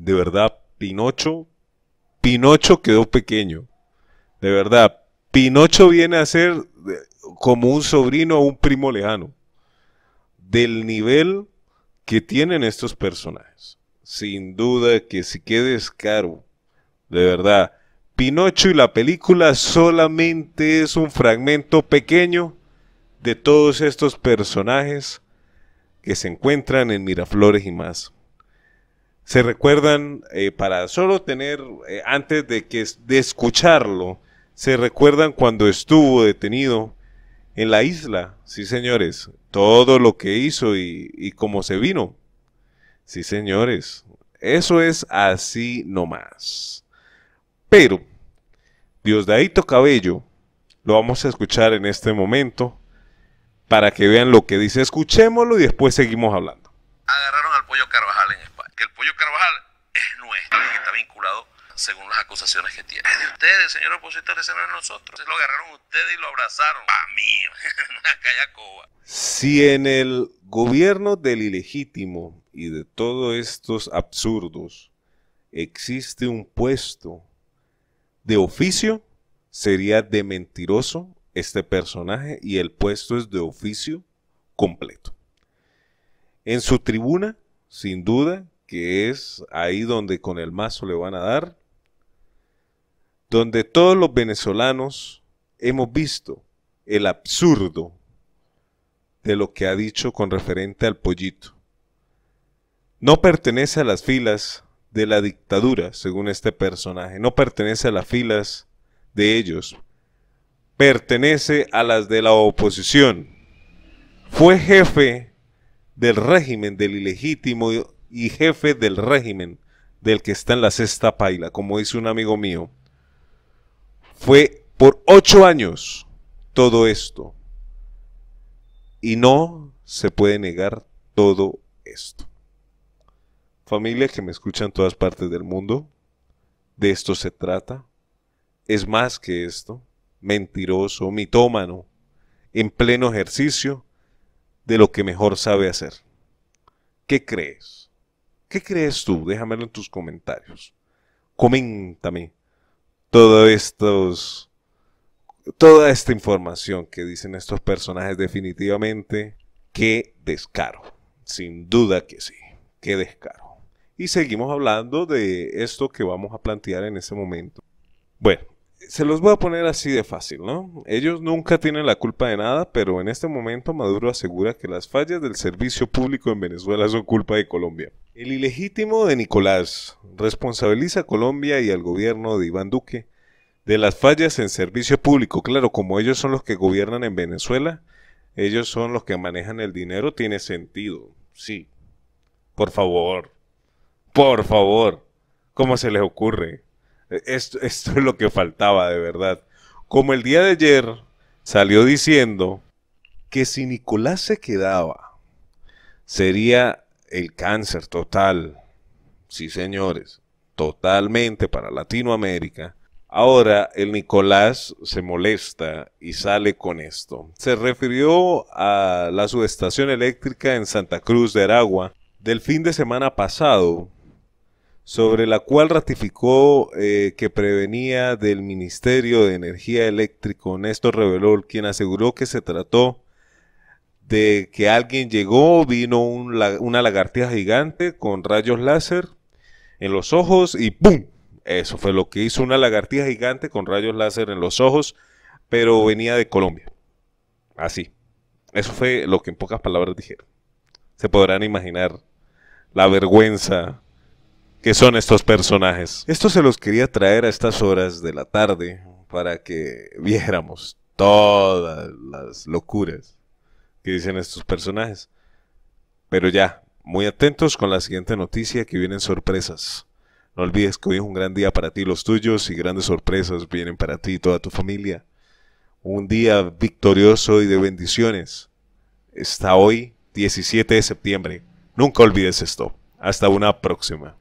de verdad, Pinocho, Pinocho quedó pequeño. De verdad, Pinocho viene a ser como un sobrino o un primo lejano del nivel que tienen estos personajes. Sin duda que si quedes caro, de verdad, Pinocho y la película solamente es un fragmento pequeño de todos estos personajes que se encuentran en Miraflores y más se recuerdan eh, para solo tener, eh, antes de, que, de escucharlo, se recuerdan cuando estuvo detenido en la isla, sí señores, todo lo que hizo y, cómo se vino. Sí señores, eso es así nomás. Pero, Diosdadito Cabello, lo vamos a escuchar en este momento para que vean lo que dice. Escuchémoslo y después seguimos hablando. Agarraron al pollo Carvajal en que el pollo Carvajal es nuestro y está vinculado según las acusaciones que tiene. Es de ustedes, señor opositor, ese no es nosotros. Se lo agarraron ustedes y lo abrazaron. Pa' mí, Si en el gobierno del ilegítimo y de todos estos absurdos existe un puesto de oficio, sería de mentiroso este personaje y el puesto es de oficio completo. En su tribuna, sin duda, que es ahí donde con el mazo le van a dar, donde todos los venezolanos hemos visto el absurdo de lo que ha dicho con referente al pollito. No pertenece a las filas de la dictadura, según este personaje, no pertenece a las filas de ellos, pertenece a las de la oposición. Fue jefe del régimen del ilegítimo y jefe del régimen del que está en la sexta paila, como dice un amigo mío. Fue por ocho años todo esto. Y no se puede negar todo esto. Familia que me escucha en todas partes del mundo, de esto se trata. Es más que esto. Mentiroso, mitómano, en pleno ejercicio de lo que mejor sabe hacer. ¿Qué crees? ¿Qué crees tú? Déjamelo en tus comentarios. Coméntame estos, toda esta información que dicen estos personajes definitivamente. Qué descaro. Sin duda que sí. Qué descaro. Y seguimos hablando de esto que vamos a plantear en ese momento. Bueno, se los voy a poner así de fácil, ¿no? Ellos nunca tienen la culpa de nada, pero en este momento Maduro asegura que las fallas del servicio público en Venezuela son culpa de Colombia. El ilegítimo de Nicolás responsabiliza a Colombia y al gobierno de Iván Duque de las fallas en servicio público. Claro, como ellos son los que gobiernan en Venezuela, ellos son los que manejan el dinero, tiene sentido. Sí. Por favor. Por favor. ¿Cómo se les ocurre? Esto, es lo que faltaba de verdad. Como el día de ayer salió diciendo que si Nicolás se quedaba, sería el cáncer total. Sí, señores, totalmente para Latinoamérica. Ahora el Nicolás se molesta y sale con esto. Se refirió a la subestación eléctrica en Santa Cruz de Aragua del fin de semana pasado, sobre la cual ratificó eh, que prevenía del Ministerio de Energía Eléctrica, Néstor Revelol, quien aseguró que se trató de que alguien llegó, vino una lagartija gigante con rayos láser en los ojos y ¡pum! Eso fue lo que hizo una lagartija gigante con rayos láser en los ojos, pero venía de Colombia. Así. Eso fue lo que en pocas palabras dijeron. Se podrán imaginar la vergüenza ¿Qué son estos personajes. Esto se los quería traer a estas horas de la tarde para que viéramos todas las locuras que dicen estos personajes. Pero ya, muy atentos con la siguiente noticia que vienen sorpresas. No olvides que hoy es un gran día para ti, y los tuyos, y grandes sorpresas vienen para ti y toda tu familia. Un día victorioso y de bendiciones. Está hoy, 17 de septiembre. Nunca olvides esto. Hasta una próxima.